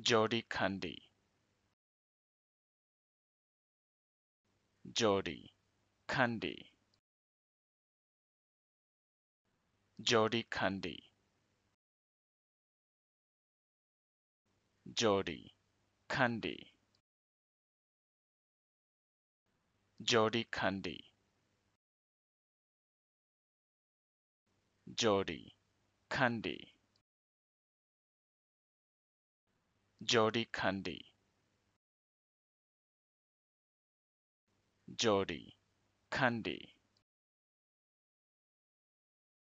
Jody Kandi. Jody Kandi. Jody Kandi. Jody Kandi. Jody Kandi. Jody Kandi. Jodi Kandi. Jodi Kandi.